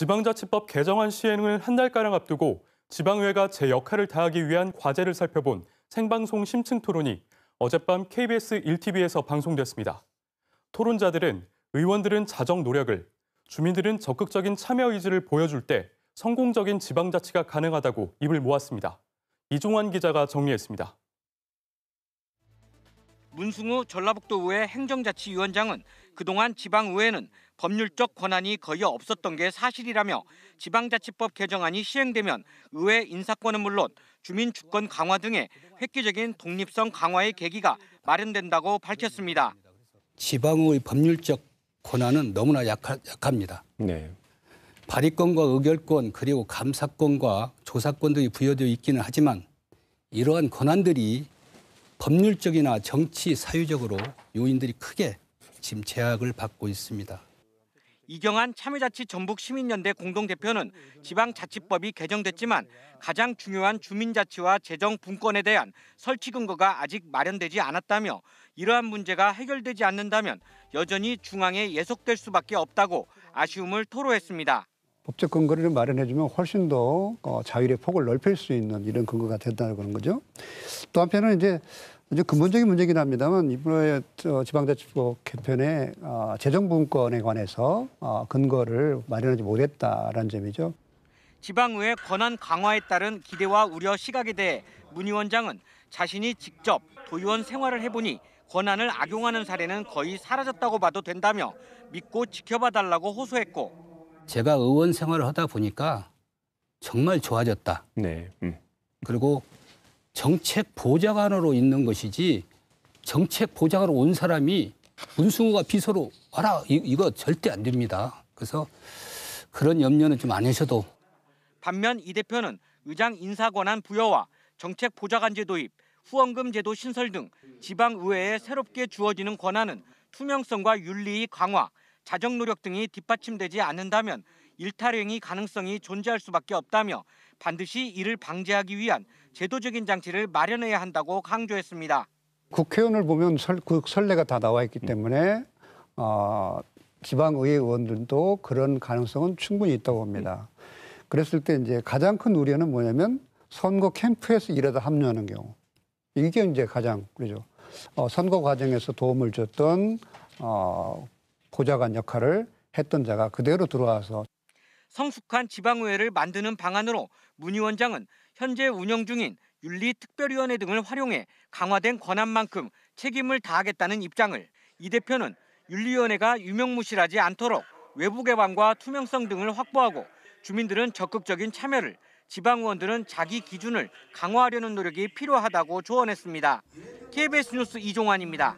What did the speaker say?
지방자치법 개정안 시행을 한 달가량 앞두고 지방의회가 제 역할을 다하기 위한 과제를 살펴본 생방송 심층 토론이 어젯밤 KBS 1TV에서 방송됐습니다. 토론자들은 의원들은 자정 노력을, 주민들은 적극적인 참여 의지를 보여줄 때 성공적인 지방자치가 가능하다고 입을 모았습니다. 이종환 기자가 정리했습니다. 문승우 전라북도의회 행정자치위원장은 그동안 지방의회는 법률적 권한이 거의 없었던 게 사실이라며 지방자치법 개정안이 시행되면 의회 인사권은 물론 주민 주권 강화 등의 획기적인 독립성 강화의 계기가 마련된다고 밝혔습니다. 지방의 법률적 권한은 너무나 약하, 약합니다. 네. 발의권과 의결권 그리고 감사권과 조사권 등이 부여되어 있기는 하지만 이러한 권한들이 법률적이나 정치, 사유적으로 요인들이 크게 지금 제약을 받고 있습니다. 이경환 참여자치 전북시민연대 공동대표는 지방자치법이 개정됐지만 가장 중요한 주민자치와 재정 분권에 대한 설치 근거가 아직 마련되지 않았다며 이러한 문제가 해결되지 않는다면 여전히 중앙에 예속될 수밖에 없다고 아쉬움을 토로했습니다. 법적 근거를 마련해주면 훨씬 더 어, 자율의 폭을 넓힐 수 있는 이런 근거가 된다는 거죠. 또 한편은 이제 아주 근본적인 문제긴 합니다만 이번에 지방자치법 개편에 어, 재정분권에 관해서 어, 근거를 마련하지 못했다라는 점이죠. 지방의회 권한 강화에 따른 기대와 우려 시각에 대해 문 위원장은 자신이 직접 도의원 생활을 해보니 권한을 악용하는 사례는 거의 사라졌다고 봐도 된다며 믿고 지켜봐 달라고 호소했고 제가 의원 생활을 하다 보니까 정말 좋아졌다. 네. 음. 그리고 정책 보좌관으로 있는 것이지 정책 보좌관으로 온 사람이 문승우가 비서로 와라 이, 거 절대 안 됩니다. 그래서 그런 염려는 좀안 하셔도. 반면 이 대표는 의장 인사 권한 부여와 정책 보좌관제 도입, 후원금 제도 신설 등 지방의회에 새롭게 주어지는 권한은 투명성과 윤리의 강화, 자정 노력 등이 뒷받침되지 않는다면 일탈행위 가능성이 존재할 수밖에 없다며 반드시 이를 방지하기 위한 제도적인 장치를 마련해야 한다고 강조했습니다. 국회의원을 보면 설, 그 설례가 다 나와 있기 음. 때문에 어, 지방의회 의원들도 그런 가능성은 충분히 있다고 봅니다. 그랬을 때 이제 가장 큰 우려는 뭐냐면 선거 캠프에서 일하다 합류하는 경우. 이게 이제 가장 그죠. 어, 선거 과정에서 도움을 줬던 어, 보좌관 역할을 했던 자가 그대로 들어와서 성숙한 지방의회를 만드는 방안으로 문 위원장은 현재 운영 중인 윤리특별위원회 등을 활용해 강화된 권한만큼 책임을 다하겠다는 입장을 이 대표는 윤리위원회가 유명무실하지 않도록 외부 개방과 투명성 등을 확보하고 주민들은 적극적인 참여를 지방의원들은 자기 기준을 강화하려는 노력이 필요하다고 조언했습니다. KBS 뉴스 이종환입니다.